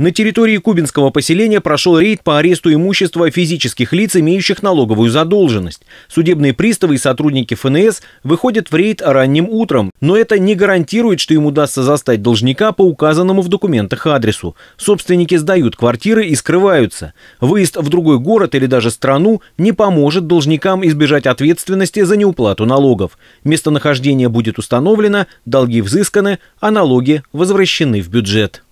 На территории кубинского поселения прошел рейд по аресту имущества физических лиц, имеющих налоговую задолженность. Судебные приставы и сотрудники ФНС выходят в рейд ранним утром, но это не гарантирует, что им удастся застать должника по указанному в документах адресу. Собственники сдают квартиры и скрываются. Выезд в другой город или даже страну не поможет должникам избежать ответственности за неуплату налогов. Местонахождение будет установлено, долги взысканы, а налоги возвращены в бюджет.